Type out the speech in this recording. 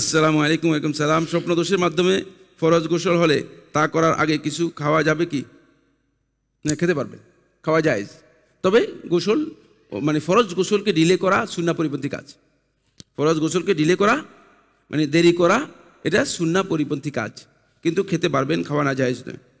আসসালামু আলাইকুম আলাইকুম সালাম স্বপ্নদোষের মাধ্যমে ফরজ গোসল হলে তা করার আগে কিছু খাওয়া যাবে কি না খেতে পারবেন খাওয়া যায় তবে গোসল মানে ফরজ গোসলকে ডিলে করা সুন্না পরিপন্থী কাজ ফরজ গোসলকে ডিলে করা মানে দেরি করা এটা সুন্না পরিপন্থী কাজ কিন্তু খেতে পারবেন খাওয়া না যায় নয়